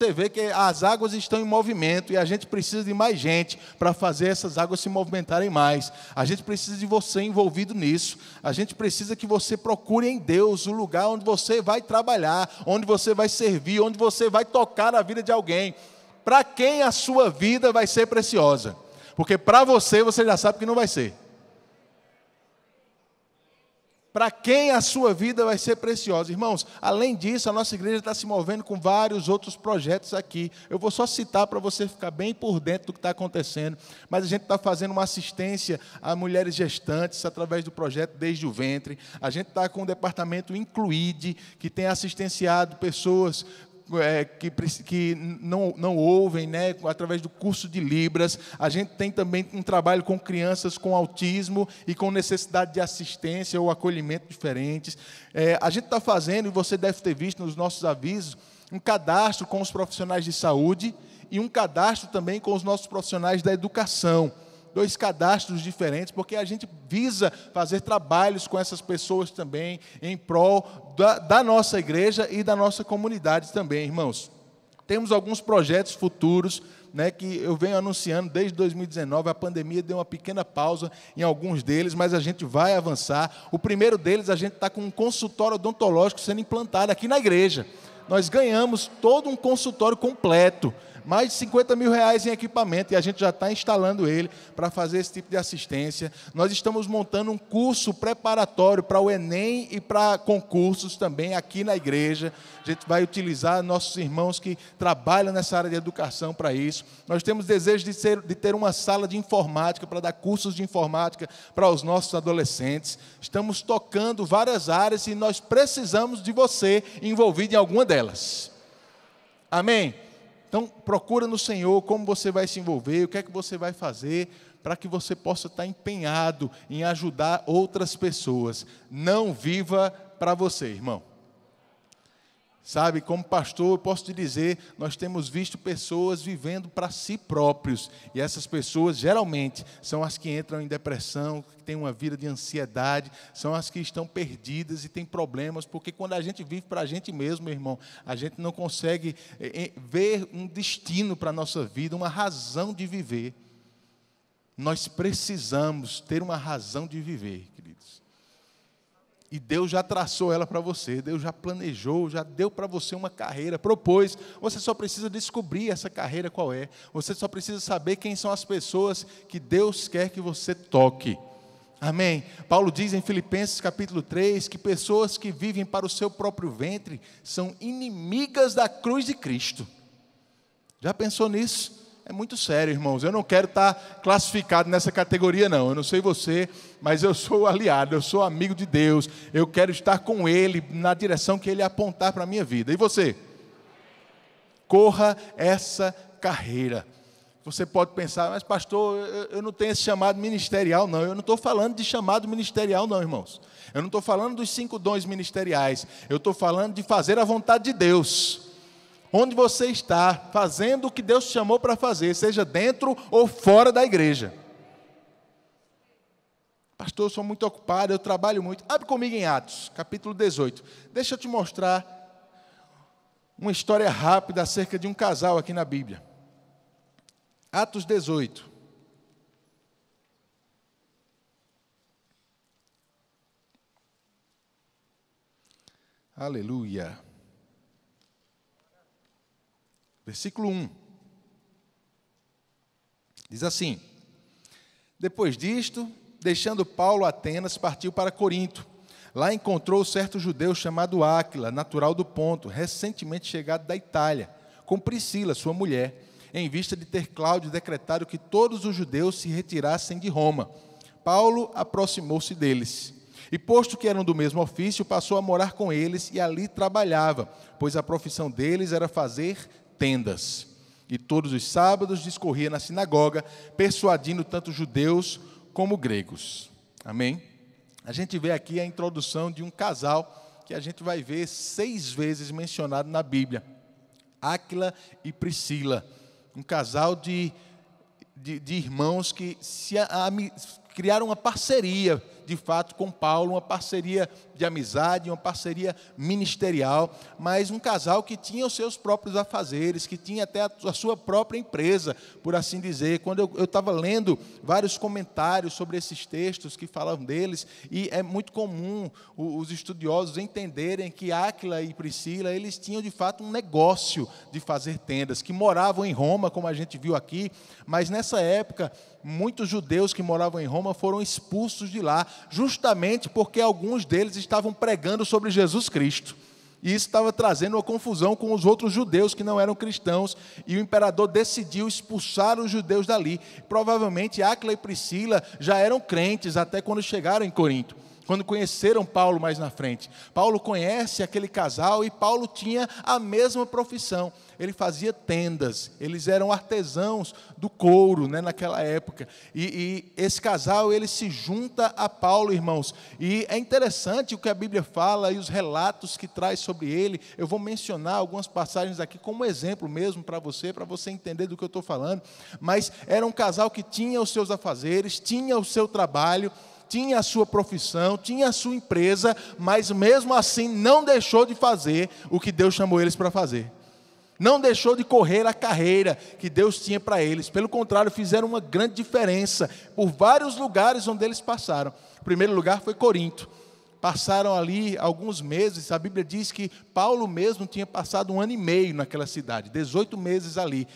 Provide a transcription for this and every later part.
Você vê que as águas estão em movimento e a gente precisa de mais gente para fazer essas águas se movimentarem mais. A gente precisa de você envolvido nisso. A gente precisa que você procure em Deus o lugar onde você vai trabalhar, onde você vai servir, onde você vai tocar a vida de alguém. Para quem a sua vida vai ser preciosa? Porque para você, você já sabe que não vai ser para quem a sua vida vai ser preciosa. Irmãos, além disso, a nossa igreja está se movendo com vários outros projetos aqui. Eu vou só citar para você ficar bem por dentro do que está acontecendo, mas a gente está fazendo uma assistência a mulheres gestantes através do projeto Desde o Ventre. A gente está com o departamento Incluide, que tem assistenciado pessoas é, que, que não, não ouvem, né, através do curso de Libras. A gente tem também um trabalho com crianças com autismo e com necessidade de assistência ou acolhimento diferentes. É, a gente está fazendo, e você deve ter visto nos nossos avisos, um cadastro com os profissionais de saúde e um cadastro também com os nossos profissionais da educação dois cadastros diferentes, porque a gente visa fazer trabalhos com essas pessoas também, em prol da, da nossa igreja e da nossa comunidade também, irmãos. Temos alguns projetos futuros né, que eu venho anunciando desde 2019. A pandemia deu uma pequena pausa em alguns deles, mas a gente vai avançar. O primeiro deles, a gente está com um consultório odontológico sendo implantado aqui na igreja. Nós ganhamos todo um consultório completo mais de 50 mil reais em equipamento e a gente já está instalando ele para fazer esse tipo de assistência. Nós estamos montando um curso preparatório para o Enem e para concursos também aqui na igreja. A gente vai utilizar nossos irmãos que trabalham nessa área de educação para isso. Nós temos desejo de, ser, de ter uma sala de informática para dar cursos de informática para os nossos adolescentes. Estamos tocando várias áreas e nós precisamos de você envolvido em alguma delas. Amém? Então, procura no Senhor como você vai se envolver, o que é que você vai fazer, para que você possa estar empenhado em ajudar outras pessoas. Não viva para você, irmão. Sabe, como pastor, eu posso te dizer, nós temos visto pessoas vivendo para si próprios, e essas pessoas geralmente são as que entram em depressão, que têm uma vida de ansiedade, são as que estão perdidas e têm problemas, porque quando a gente vive para a gente mesmo, meu irmão, a gente não consegue é, é, ver um destino para a nossa vida, uma razão de viver. Nós precisamos ter uma razão de viver, queridos. E Deus já traçou ela para você, Deus já planejou, já deu para você uma carreira, propôs. Você só precisa descobrir essa carreira qual é. Você só precisa saber quem são as pessoas que Deus quer que você toque. Amém. Paulo diz em Filipenses capítulo 3 que pessoas que vivem para o seu próprio ventre são inimigas da cruz de Cristo. Já pensou nisso? É muito sério, irmãos. Eu não quero estar tá classificado nessa categoria, não. Eu não sei você, mas eu sou aliado, eu sou amigo de Deus. Eu quero estar com Ele na direção que Ele apontar para a minha vida. E você? Corra essa carreira. Você pode pensar, mas pastor, eu não tenho esse chamado ministerial, não. Eu não estou falando de chamado ministerial, não, irmãos. Eu não estou falando dos cinco dons ministeriais. Eu estou falando de fazer a vontade de Deus onde você está, fazendo o que Deus te chamou para fazer, seja dentro ou fora da igreja. Pastor, eu sou muito ocupado, eu trabalho muito. Abre comigo em Atos, capítulo 18. Deixa eu te mostrar uma história rápida acerca de um casal aqui na Bíblia. Atos 18. Aleluia. Versículo 1. Diz assim: Depois disto, deixando Paulo Atenas, partiu para Corinto. Lá encontrou certo judeu chamado Áquila, natural do Ponto, recentemente chegado da Itália, com Priscila, sua mulher, em vista de ter Cláudio decretado que todos os judeus se retirassem de Roma. Paulo aproximou-se deles. E posto que eram do mesmo ofício, passou a morar com eles e ali trabalhava, pois a profissão deles era fazer tendas. E todos os sábados discorria na sinagoga, persuadindo tanto judeus como gregos. Amém? A gente vê aqui a introdução de um casal que a gente vai ver seis vezes mencionado na Bíblia: Áquila e Priscila. Um casal de, de, de irmãos que se, a, criaram uma parceria de fato, com Paulo, uma parceria de amizade, uma parceria ministerial, mas um casal que tinha os seus próprios afazeres, que tinha até a sua própria empresa, por assim dizer. Quando eu estava lendo vários comentários sobre esses textos que falavam deles, e é muito comum os estudiosos entenderem que Áquila e Priscila, eles tinham de fato um negócio de fazer tendas, que moravam em Roma, como a gente viu aqui, mas nessa época muitos judeus que moravam em Roma foram expulsos de lá, justamente porque alguns deles estavam pregando sobre Jesus Cristo. E isso estava trazendo uma confusão com os outros judeus que não eram cristãos, e o imperador decidiu expulsar os judeus dali. Provavelmente Acla e Priscila já eram crentes até quando chegaram em Corinto quando conheceram Paulo mais na frente. Paulo conhece aquele casal e Paulo tinha a mesma profissão. Ele fazia tendas, eles eram artesãos do couro né, naquela época. E, e esse casal ele se junta a Paulo, irmãos. E é interessante o que a Bíblia fala e os relatos que traz sobre ele. Eu vou mencionar algumas passagens aqui como exemplo mesmo para você, para você entender do que eu estou falando. Mas era um casal que tinha os seus afazeres, tinha o seu trabalho tinha a sua profissão, tinha a sua empresa, mas mesmo assim não deixou de fazer o que Deus chamou eles para fazer. Não deixou de correr a carreira que Deus tinha para eles. Pelo contrário, fizeram uma grande diferença por vários lugares onde eles passaram. O primeiro lugar foi Corinto. Passaram ali alguns meses, a Bíblia diz que Paulo mesmo tinha passado um ano e meio naquela cidade, 18 meses ali,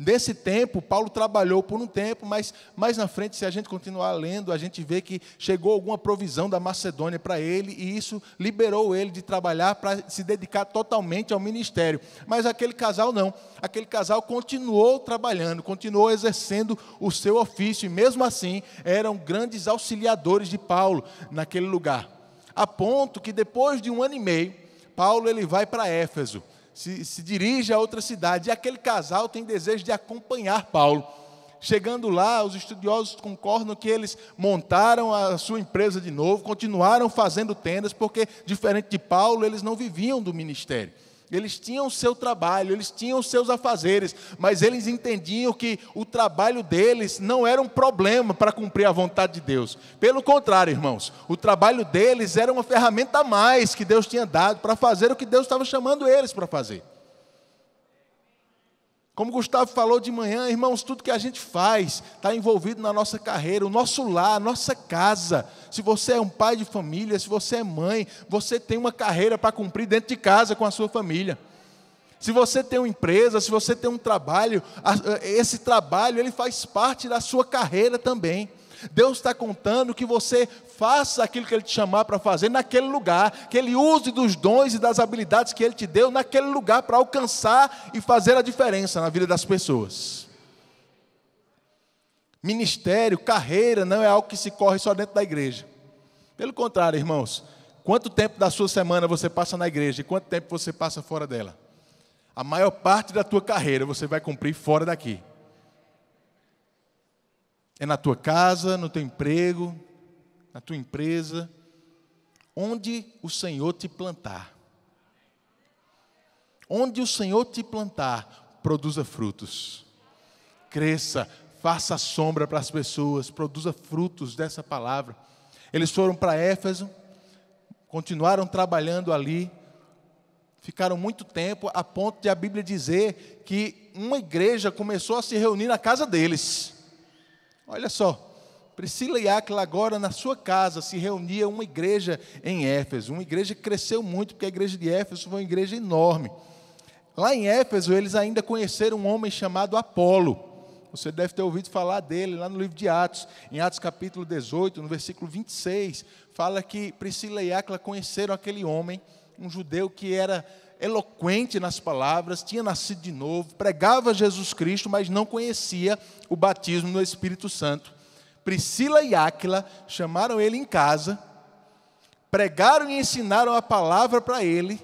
Nesse tempo, Paulo trabalhou por um tempo, mas mais na frente, se a gente continuar lendo, a gente vê que chegou alguma provisão da Macedônia para ele, e isso liberou ele de trabalhar para se dedicar totalmente ao ministério. Mas aquele casal não. Aquele casal continuou trabalhando, continuou exercendo o seu ofício, e mesmo assim eram grandes auxiliadores de Paulo naquele lugar. A ponto que depois de um ano e meio, Paulo ele vai para Éfeso se, se dirige a outra cidade. E aquele casal tem desejo de acompanhar Paulo. Chegando lá, os estudiosos concordam que eles montaram a sua empresa de novo, continuaram fazendo tendas, porque, diferente de Paulo, eles não viviam do ministério. Eles tinham o seu trabalho, eles tinham os seus afazeres, mas eles entendiam que o trabalho deles não era um problema para cumprir a vontade de Deus. Pelo contrário, irmãos, o trabalho deles era uma ferramenta a mais que Deus tinha dado para fazer o que Deus estava chamando eles para fazer. Como Gustavo falou de manhã, irmãos, tudo que a gente faz está envolvido na nossa carreira, o nosso lar, a nossa casa. Se você é um pai de família, se você é mãe, você tem uma carreira para cumprir dentro de casa com a sua família. Se você tem uma empresa, se você tem um trabalho, esse trabalho ele faz parte da sua carreira também. Deus está contando que você faça aquilo que Ele te chamar para fazer naquele lugar, que Ele use dos dons e das habilidades que Ele te deu naquele lugar para alcançar e fazer a diferença na vida das pessoas. Ministério, carreira, não é algo que se corre só dentro da igreja. Pelo contrário, irmãos, quanto tempo da sua semana você passa na igreja e quanto tempo você passa fora dela? A maior parte da tua carreira você vai cumprir fora daqui. É na tua casa, no teu emprego, na tua empresa, onde o Senhor te plantar. Onde o Senhor te plantar, produza frutos. Cresça, faça sombra para as pessoas, produza frutos dessa palavra. Eles foram para Éfeso, continuaram trabalhando ali, ficaram muito tempo, a ponto de a Bíblia dizer que uma igreja começou a se reunir na casa deles. Olha só, Priscila e Áquila agora na sua casa se reunia uma igreja em Éfeso. Uma igreja que cresceu muito, porque a igreja de Éfeso foi uma igreja enorme. Lá em Éfeso, eles ainda conheceram um homem chamado Apolo. Você deve ter ouvido falar dele lá no livro de Atos, em Atos capítulo 18, no versículo 26, fala que Priscila e Áquila conheceram aquele homem, um judeu que era eloquente nas palavras, tinha nascido de novo, pregava Jesus Cristo, mas não conhecia o batismo no Espírito Santo. Priscila e Áquila chamaram ele em casa, pregaram e ensinaram a palavra para ele,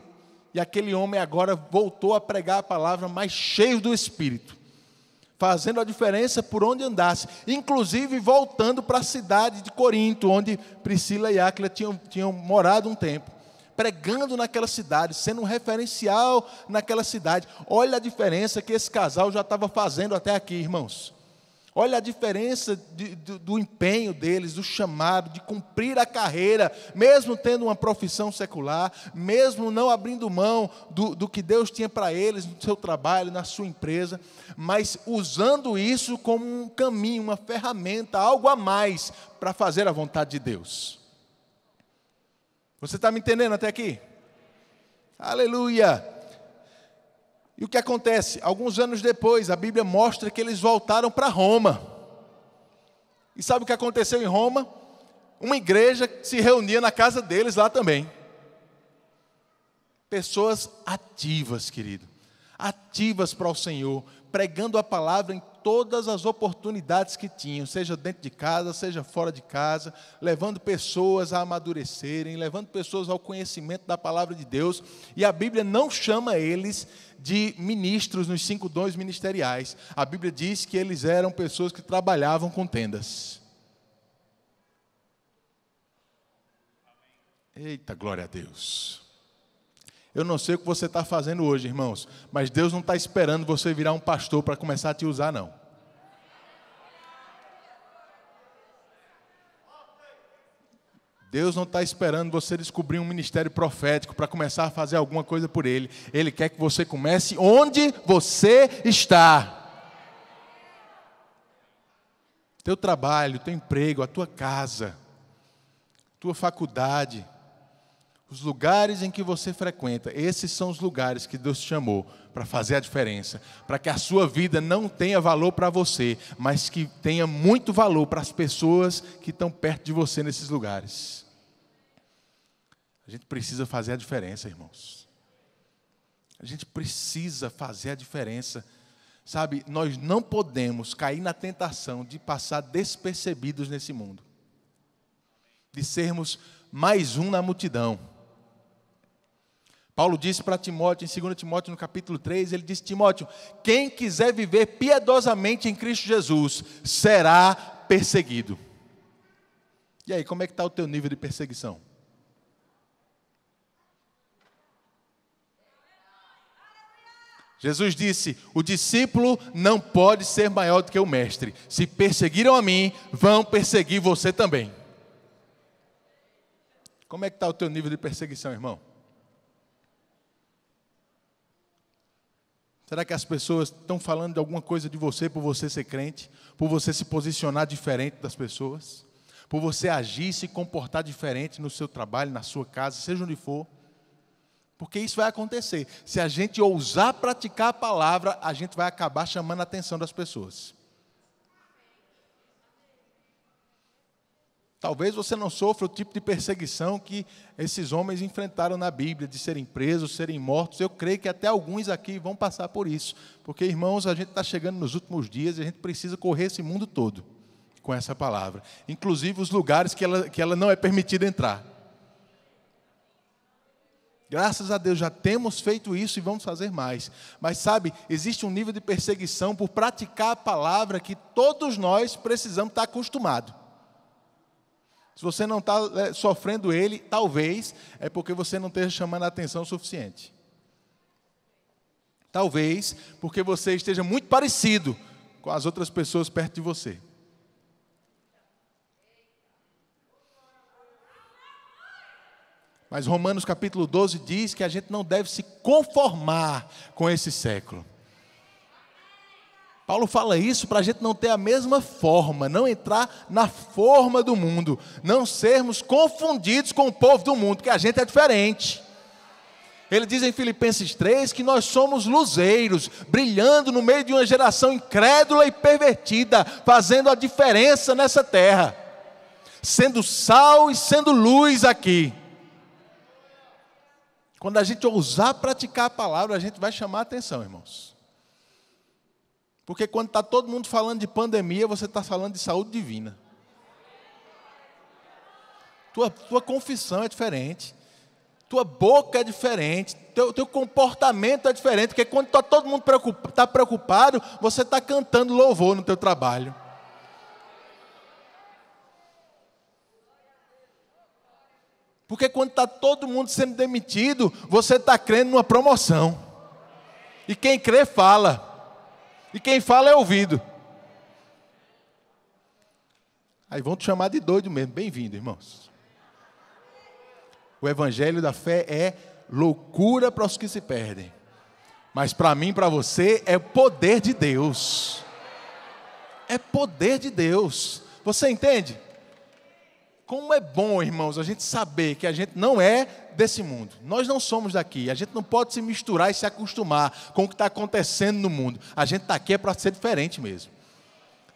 e aquele homem agora voltou a pregar a palavra, mais cheio do Espírito, fazendo a diferença por onde andasse, inclusive voltando para a cidade de Corinto, onde Priscila e Áquila tinham, tinham morado um tempo pregando naquela cidade, sendo um referencial naquela cidade. Olha a diferença que esse casal já estava fazendo até aqui, irmãos. Olha a diferença de, do, do empenho deles, do chamado, de cumprir a carreira, mesmo tendo uma profissão secular, mesmo não abrindo mão do, do que Deus tinha para eles no seu trabalho, na sua empresa, mas usando isso como um caminho, uma ferramenta, algo a mais para fazer a vontade de Deus. Você está me entendendo até aqui? Aleluia! E o que acontece? Alguns anos depois, a Bíblia mostra que eles voltaram para Roma. E sabe o que aconteceu em Roma? Uma igreja se reunia na casa deles lá também. Pessoas ativas, querido, ativas para o Senhor, pregando a palavra em todas as oportunidades que tinham, seja dentro de casa, seja fora de casa, levando pessoas a amadurecerem, levando pessoas ao conhecimento da palavra de Deus. E a Bíblia não chama eles de ministros nos cinco dons ministeriais. A Bíblia diz que eles eram pessoas que trabalhavam com tendas. Eita, glória a Deus. Eu não sei o que você está fazendo hoje, irmãos, mas Deus não está esperando você virar um pastor para começar a te usar, não. Deus não está esperando você descobrir um ministério profético para começar a fazer alguma coisa por Ele. Ele quer que você comece onde você está. Teu trabalho, teu emprego, a tua casa, tua faculdade, os lugares em que você frequenta, esses são os lugares que Deus te chamou para fazer a diferença, para que a sua vida não tenha valor para você, mas que tenha muito valor para as pessoas que estão perto de você nesses lugares. A gente precisa fazer a diferença, irmãos. A gente precisa fazer a diferença. Sabe, nós não podemos cair na tentação de passar despercebidos nesse mundo, de sermos mais um na multidão Paulo disse para Timóteo, em 2 Timóteo, no capítulo 3, ele disse: Timóteo, quem quiser viver piedosamente em Cristo Jesus será perseguido. E aí, como é que está o teu nível de perseguição? Jesus disse: O discípulo não pode ser maior do que o mestre. Se perseguiram a mim, vão perseguir você também. Como é que está o teu nível de perseguição, irmão? Será que as pessoas estão falando de alguma coisa de você por você ser crente, por você se posicionar diferente das pessoas, por você agir e se comportar diferente no seu trabalho, na sua casa, seja onde for? Porque isso vai acontecer. Se a gente ousar praticar a palavra, a gente vai acabar chamando a atenção das pessoas. Talvez você não sofra o tipo de perseguição que esses homens enfrentaram na Bíblia, de serem presos, serem mortos. Eu creio que até alguns aqui vão passar por isso, porque, irmãos, a gente está chegando nos últimos dias e a gente precisa correr esse mundo todo com essa palavra, inclusive os lugares que ela, que ela não é permitida entrar. Graças a Deus já temos feito isso e vamos fazer mais. Mas sabe, existe um nível de perseguição por praticar a palavra que todos nós precisamos estar acostumados. Se você não está é, sofrendo ele, talvez é porque você não esteja chamando a atenção o suficiente. Talvez porque você esteja muito parecido com as outras pessoas perto de você. Mas Romanos capítulo 12 diz que a gente não deve se conformar com esse século. Paulo fala isso para a gente não ter a mesma forma, não entrar na forma do mundo, não sermos confundidos com o povo do mundo, que a gente é diferente. Ele diz em Filipenses 3 que nós somos luzeiros, brilhando no meio de uma geração incrédula e pervertida, fazendo a diferença nessa terra, sendo sal e sendo luz aqui. Quando a gente ousar praticar a palavra, a gente vai chamar a atenção, irmãos. Porque quando está todo mundo falando de pandemia, você está falando de saúde divina. Tua, tua confissão é diferente. Tua boca é diferente. Teu, teu comportamento é diferente. Porque quando está todo mundo está tá preocupado, você está cantando louvor no teu trabalho. Porque quando está todo mundo sendo demitido, você está crendo numa promoção. E quem crê, fala. E quem fala é ouvido. Aí vão te chamar de doido mesmo. Bem-vindo, irmãos. O evangelho da fé é loucura para os que se perdem. Mas para mim, para você, é poder de Deus. É poder de Deus. Você entende? Como é bom, irmãos, a gente saber que a gente não é desse mundo. Nós não somos daqui. A gente não pode se misturar e se acostumar com o que está acontecendo no mundo. A gente está aqui é para ser diferente mesmo.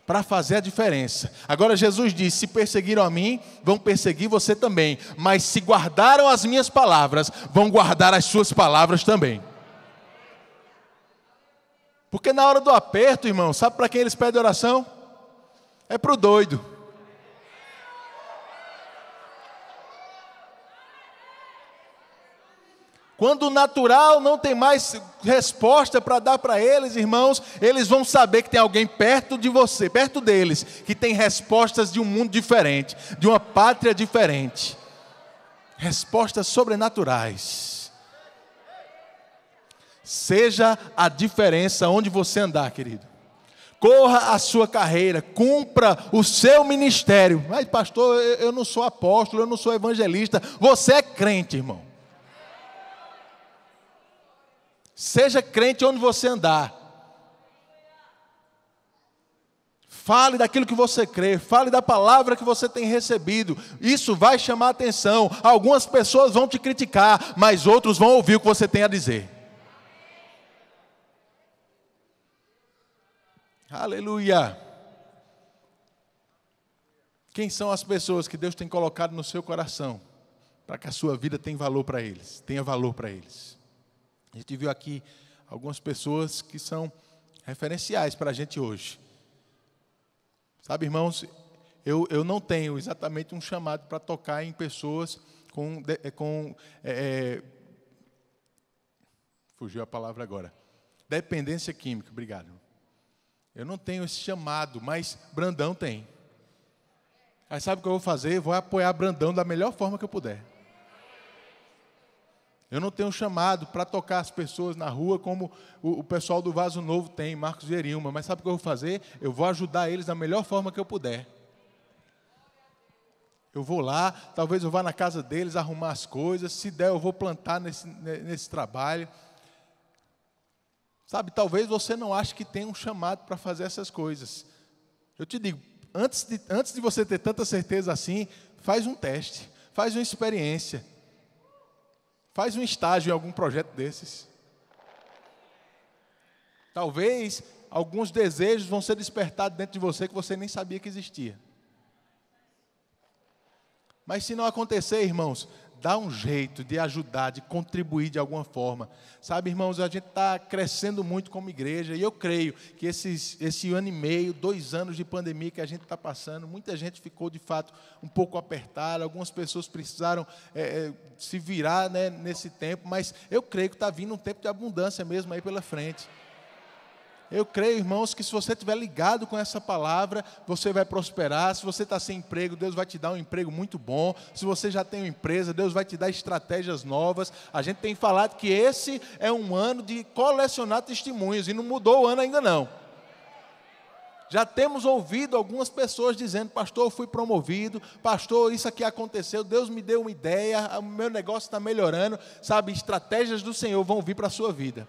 Para fazer a diferença. Agora Jesus diz: se perseguiram a mim, vão perseguir você também. Mas se guardaram as minhas palavras, vão guardar as suas palavras também. Porque na hora do aperto, irmão, sabe para quem eles pedem oração? É para o doido. Quando o natural não tem mais resposta para dar para eles, irmãos, eles vão saber que tem alguém perto de você, perto deles, que tem respostas de um mundo diferente, de uma pátria diferente. Respostas sobrenaturais. Seja a diferença onde você andar, querido. Corra a sua carreira, cumpra o seu ministério. Mas, pastor, eu não sou apóstolo, eu não sou evangelista. Você é crente, irmão. Seja crente onde você andar. Fale daquilo que você crê, fale da palavra que você tem recebido. Isso vai chamar atenção. Algumas pessoas vão te criticar, mas outros vão ouvir o que você tem a dizer. Aleluia. Quem são as pessoas que Deus tem colocado no seu coração para que a sua vida tenha valor para eles, tenha valor para eles? A gente viu aqui algumas pessoas que são referenciais para a gente hoje. Sabe, irmãos, eu, eu não tenho exatamente um chamado para tocar em pessoas com. Eh, com é, fugiu a palavra agora. Dependência química, obrigado. Eu não tenho esse chamado, mas Brandão tem. Aí sabe o que eu vou fazer? Eu vou apoiar Brandão da melhor forma que eu puder. Eu não tenho chamado para tocar as pessoas na rua como o, o, pessoal do Vaso Novo tem, Marcos Verilma, mas sabe o que eu vou fazer? Eu vou ajudar eles da melhor forma que eu puder. Eu vou lá, talvez eu vá na casa deles arrumar as coisas, se der, eu vou plantar nesse, nesse trabalho. Sabe, talvez você não ache que tem um chamado para fazer essas coisas. Eu te digo, antes de, antes de você ter tanta certeza assim, faz um teste, faz uma experiência. Faz um estágio em algum projeto desses. Talvez alguns desejos vão ser despertados dentro de você que você nem sabia que existia. Mas se não acontecer, irmãos, dá um jeito de ajudar, de contribuir de alguma forma. Sabe, irmãos, a gente está crescendo muito como igreja e eu creio que esses, esse ano e meio, dois anos de pandemia que a gente está passando, muita gente ficou de fato um pouco apertada, algumas pessoas precisaram é, se virar né, nesse tempo, mas eu creio que está vindo um tempo de abundância mesmo aí pela frente. Eu creio, irmãos, que se você estiver ligado com essa palavra, você vai prosperar. Se você está sem emprego, Deus vai te dar um emprego muito bom. Se você já tem uma empresa, Deus vai te dar estratégias novas. A gente tem falado que esse é um ano de colecionar testemunhos e não mudou o ano ainda não. Já temos ouvido algumas pessoas dizendo: Pastor, eu fui promovido, Pastor, isso aqui aconteceu, Deus me deu uma ideia, o meu negócio está melhorando. Sabe, estratégias do Senhor vão vir para a sua vida.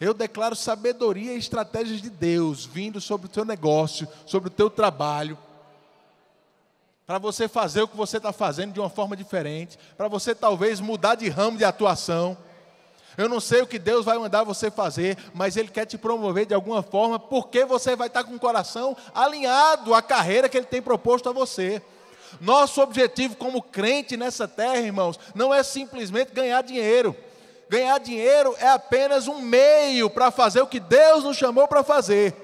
Eu declaro sabedoria e estratégias de Deus vindo sobre o teu negócio, sobre o teu trabalho, para você fazer o que você está fazendo de uma forma diferente, para você talvez mudar de ramo de atuação. Eu não sei o que Deus vai mandar você fazer, mas Ele quer te promover de alguma forma, porque você vai estar tá com o coração alinhado à carreira que Ele tem proposto a você. Nosso objetivo como crente nessa terra, irmãos, não é simplesmente ganhar dinheiro ganhar dinheiro é apenas um meio para fazer o que Deus nos chamou para fazer.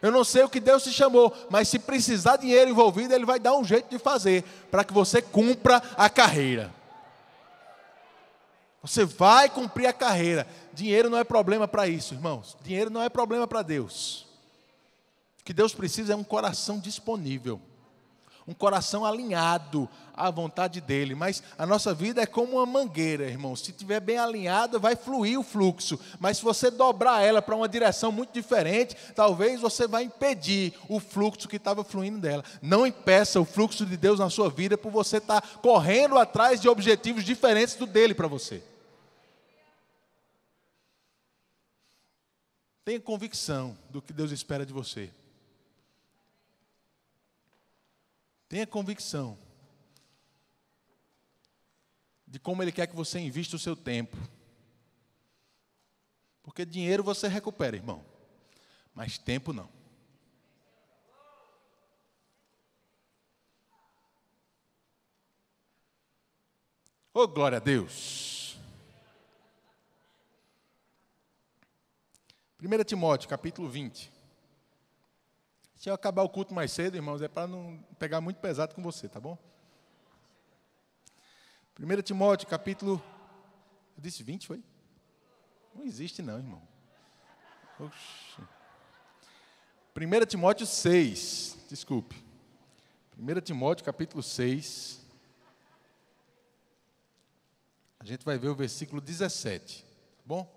Eu não sei o que Deus te chamou, mas se precisar dinheiro envolvido, Ele vai dar um jeito de fazer, para que você cumpra a carreira. Você vai cumprir a carreira. Dinheiro não é problema para isso, irmãos. Dinheiro não é problema para Deus. O que Deus precisa é um coração disponível um coração alinhado à vontade dele. Mas a nossa vida é como uma mangueira, irmão. Se estiver bem alinhada, vai fluir o fluxo. Mas se você dobrar ela para uma direção muito diferente, talvez você vá impedir o fluxo que estava fluindo dela. Não impeça o fluxo de Deus na sua vida por você estar tá correndo atrás de objetivos diferentes do dele para você. Tenha convicção do que Deus espera de você. Tenha convicção de como Ele quer que você invista o seu tempo. Porque dinheiro você recupera, irmão, mas tempo não. Oh, glória a Deus! 1 Timóteo, capítulo 20. Se eu acabar o culto mais cedo, irmãos, é para não pegar muito pesado com você, tá bom? 1 Timóteo, capítulo. Eu disse 20, foi? Não existe, não, irmão. Oxi. 1 Timóteo 6, desculpe. 1 Timóteo capítulo 6. A gente vai ver o versículo 17, tá bom?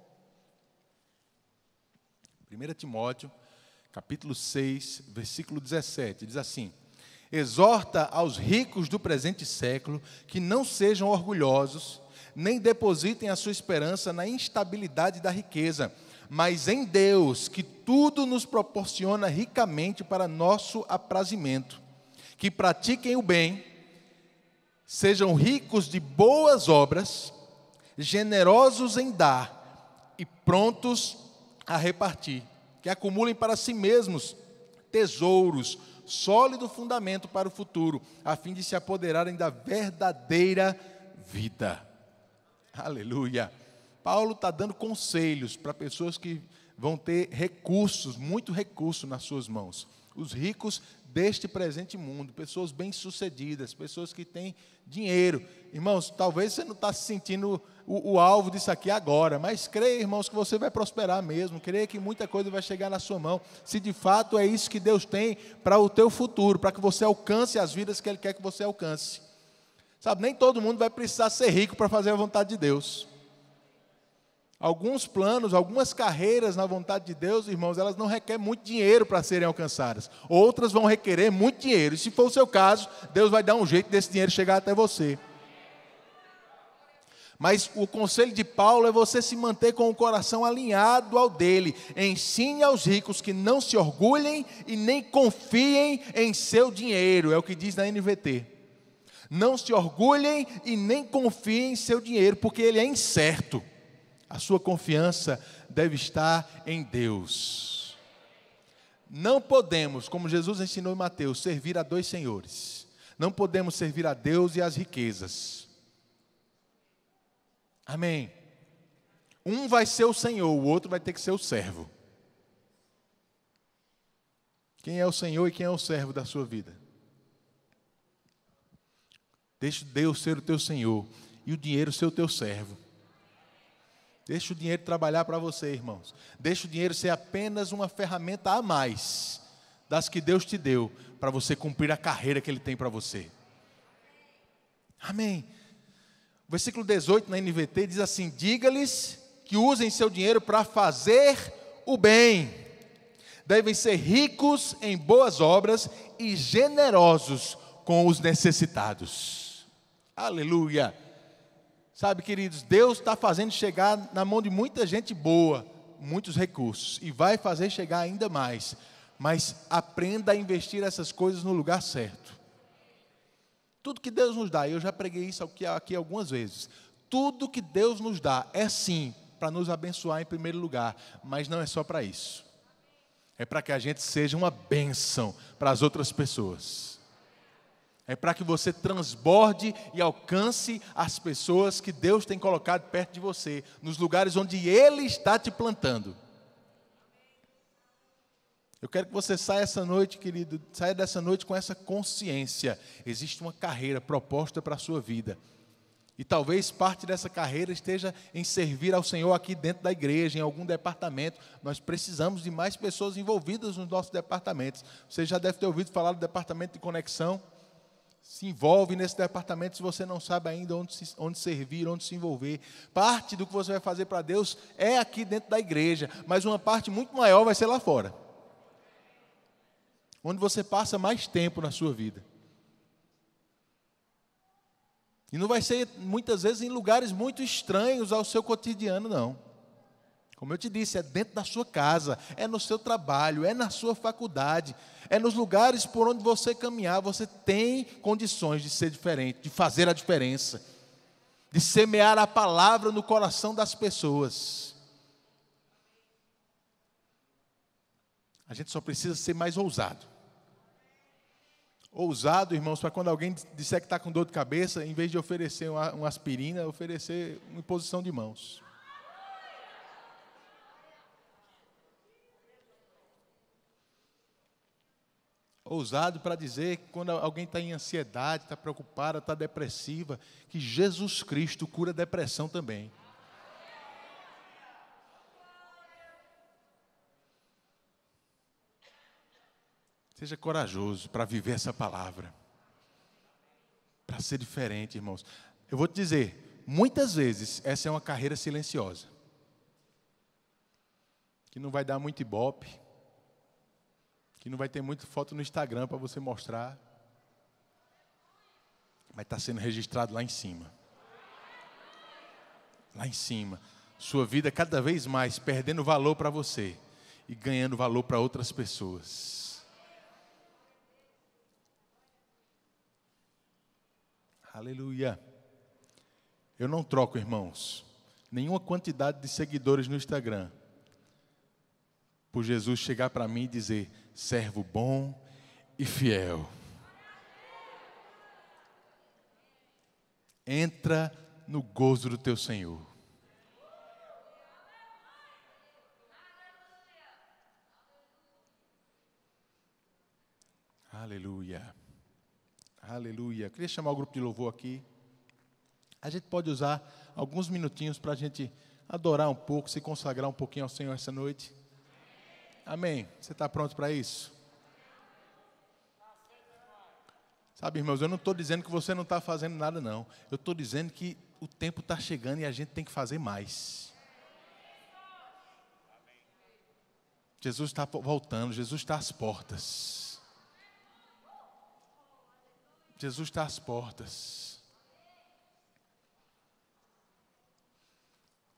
1 Timóteo capítulo 6, versículo 17, diz assim: Exorta aos ricos do presente século que não sejam orgulhosos, nem depositem a sua esperança na instabilidade da riqueza, mas em Deus, que tudo nos proporciona ricamente para nosso aprazimento. Que pratiquem o bem, sejam ricos de boas obras, generosos em dar e prontos a repartir que acumulem para si mesmos tesouros, sólido fundamento para o futuro, a fim de se apoderarem da verdadeira vida. Aleluia. Paulo está dando conselhos para pessoas que vão ter recursos, muito recurso nas suas mãos. Os ricos deste presente mundo, pessoas bem-sucedidas, pessoas que têm dinheiro. Irmãos, talvez você não está se sentindo o, o, alvo disso aqui agora, mas creia, irmãos, que você vai prosperar mesmo, creia que muita coisa vai chegar na sua mão, se de fato é isso que Deus tem para o teu futuro, para que você alcance as vidas que Ele quer que você alcance. Sabe, nem todo mundo vai precisar ser rico para fazer a vontade de Deus. Alguns planos, algumas carreiras na vontade de Deus, irmãos, elas não requerem muito dinheiro para serem alcançadas. Outras vão requerer muito dinheiro. E se for o seu caso, Deus vai dar um jeito desse dinheiro chegar até você. Mas o conselho de Paulo é você se manter com o coração alinhado ao dele. Ensine aos ricos que não se orgulhem e nem confiem em seu dinheiro. É o que diz na NVT. Não se orgulhem e nem confiem em seu dinheiro, porque ele é incerto. A sua confiança deve estar em Deus. Não podemos, como Jesus ensinou em Mateus, servir a dois senhores. Não podemos servir a Deus e às riquezas. Amém. Um vai ser o Senhor, o outro vai ter que ser o servo. Quem é o Senhor e quem é o servo da sua vida? Deixe Deus ser o teu Senhor e o dinheiro ser o teu servo. Deixa o dinheiro trabalhar para você, irmãos. Deixa o dinheiro ser apenas uma ferramenta a mais das que Deus te deu para você cumprir a carreira que Ele tem para você. Amém. O versículo 18 na NVT diz assim: Diga-lhes que usem seu dinheiro para fazer o bem. Devem ser ricos em boas obras e generosos com os necessitados. Aleluia. Sabe, queridos, Deus está fazendo chegar na mão de muita gente boa, muitos recursos, e vai fazer chegar ainda mais. Mas aprenda a investir essas coisas no lugar certo. Tudo que Deus nos dá, eu já preguei isso aqui, aqui algumas vezes. Tudo que Deus nos dá é sim para nos abençoar em primeiro lugar, mas não é só para isso. É para que a gente seja uma bênção para as outras pessoas. É para que você transborde e alcance as pessoas que Deus tem colocado perto de você, nos lugares onde Ele está te plantando. Eu quero que você saia essa noite, querido, saia dessa noite com essa consciência. Existe uma carreira proposta para a sua vida. E talvez parte dessa carreira esteja em servir ao Senhor aqui dentro da igreja, em algum departamento. Nós precisamos de mais pessoas envolvidas nos nossos departamentos. Você já deve ter ouvido falar do departamento de conexão. Se envolve nesse departamento se você não sabe ainda onde, se, onde servir, onde se envolver. Parte do que você vai fazer para Deus é aqui dentro da igreja, mas uma parte muito maior vai ser lá fora. Onde você passa mais tempo na sua vida. E não vai ser muitas vezes em lugares muito estranhos ao seu cotidiano, não. Como eu te disse, é dentro da sua casa, é no seu trabalho, é na sua faculdade, é nos lugares por onde você caminhar, você tem condições de ser diferente, de fazer a diferença, de semear a palavra no coração das pessoas. A gente só precisa ser mais ousado. Ousado, irmãos, para quando alguém disser que está com dor de cabeça, em vez de oferecer uma, uma aspirina, oferecer uma imposição de mãos. ousado para dizer que quando alguém está em ansiedade, está preocupada, está depressiva, que Jesus Cristo cura depressão também. Seja corajoso para viver essa palavra. Para ser diferente, irmãos. Eu vou te dizer, muitas vezes essa é uma carreira silenciosa. Que não vai dar muito ibope, que não vai ter muita foto no Instagram para você mostrar, mas está sendo registrado lá em cima. Lá em cima. Sua vida cada vez mais perdendo valor para você e ganhando valor para outras pessoas. Aleluia. Eu não troco, irmãos, nenhuma quantidade de seguidores no Instagram por Jesus chegar para mim e dizer: servo bom e fiel. Entra no gozo do teu Senhor. Aleluia. Aleluia. Queria chamar o grupo de louvor aqui. A gente pode usar alguns minutinhos para a gente adorar um pouco, se consagrar um pouquinho ao Senhor essa noite. Amém. Você está pronto para isso? Sabe, irmãos, eu não estou dizendo que você não está fazendo nada, não. Eu estou dizendo que o tempo está chegando e a gente tem que fazer mais. Jesus está voltando, Jesus está às portas. Jesus está às portas.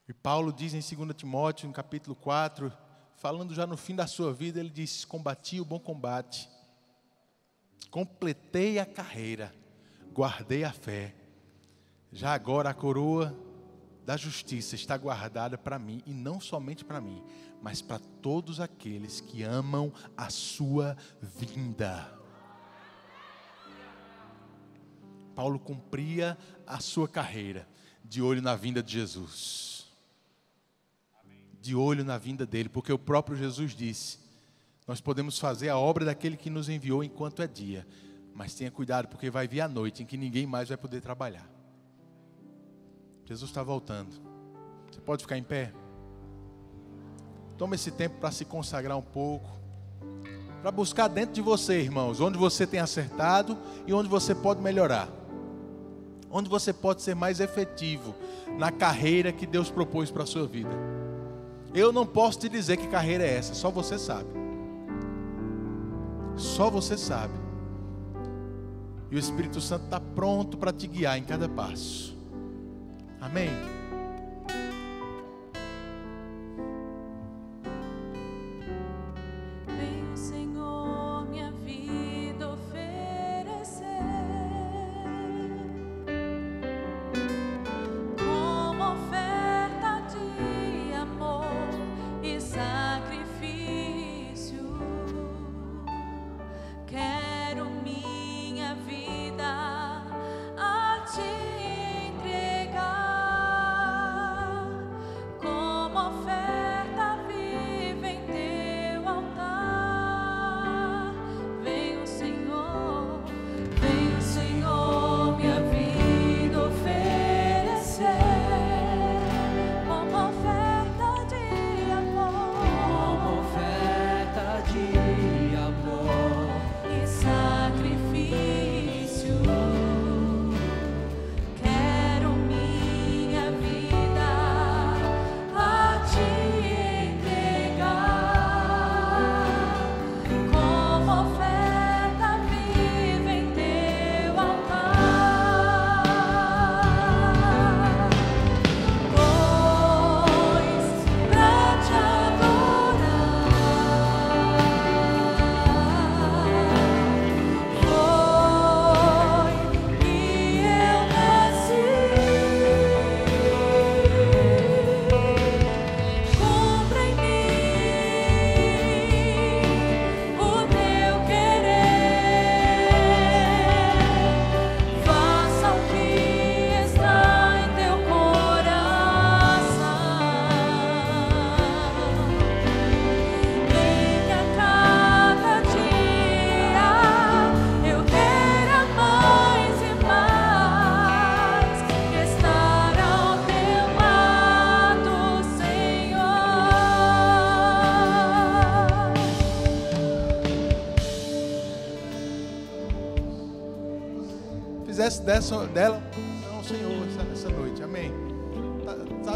E Paulo diz em 2 Timóteo, no capítulo 4, falando já no fim da sua vida, ele diz: Combati o bom combate, completei a carreira, guardei a fé. Já agora a coroa da justiça está guardada para mim, e não somente para mim, mas para todos aqueles que amam a sua vinda. Paulo cumpria a sua carreira de olho na vinda de Jesus de olho na vinda dele, porque o próprio Jesus disse: Nós podemos fazer a obra daquele que nos enviou enquanto é dia, mas tenha cuidado, porque vai vir a noite em que ninguém mais vai poder trabalhar. Jesus está voltando. Você pode ficar em pé? Toma esse tempo para se consagrar um pouco, para buscar dentro de você, irmãos, onde você tem acertado e onde você pode melhorar onde você pode ser mais efetivo na carreira que Deus propôs para a sua vida. Eu não posso te dizer que carreira é essa, só você sabe. Só você sabe. E o Espírito Santo está pronto para te guiar em cada passo. Amém?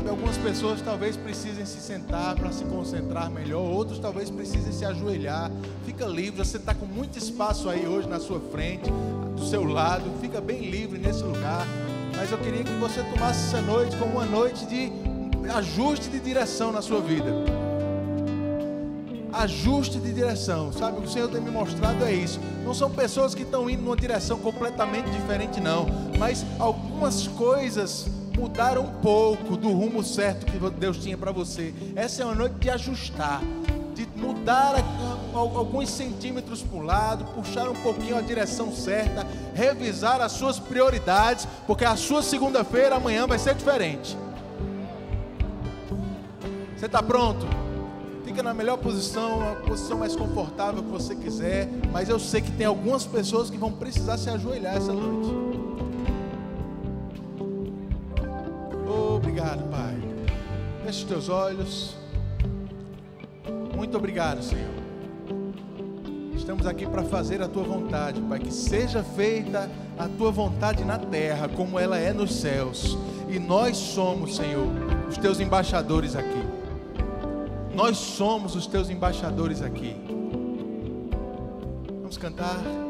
Sabe, algumas pessoas talvez precisem se sentar para se concentrar melhor, outros talvez precisem se ajoelhar. Fica livre, você está com muito espaço aí hoje na sua frente, do seu lado, fica bem livre nesse lugar. Mas eu queria que você tomasse essa noite como uma noite de ajuste de direção na sua vida. Ajuste de direção, sabe? O Senhor tem me mostrado é isso. Não são pessoas que estão indo numa direção completamente diferente, não. Mas algumas coisas mudar um pouco do rumo certo que Deus tinha para você. Essa é uma noite de ajustar, de mudar alguns centímetros para um lado, puxar um pouquinho a direção certa, revisar as suas prioridades, porque a sua segunda-feira amanhã vai ser diferente. Você está pronto? Fica na melhor posição, a posição mais confortável que você quiser, mas eu sei que tem algumas pessoas que vão precisar se ajoelhar essa noite. obrigado, Pai. Feche os teus olhos. Muito obrigado, Senhor. Estamos aqui para fazer a tua vontade, Pai. Que seja feita a tua vontade na terra, como ela é nos céus. E nós somos, Senhor, os teus embaixadores aqui. Nós somos os teus embaixadores aqui. Vamos cantar.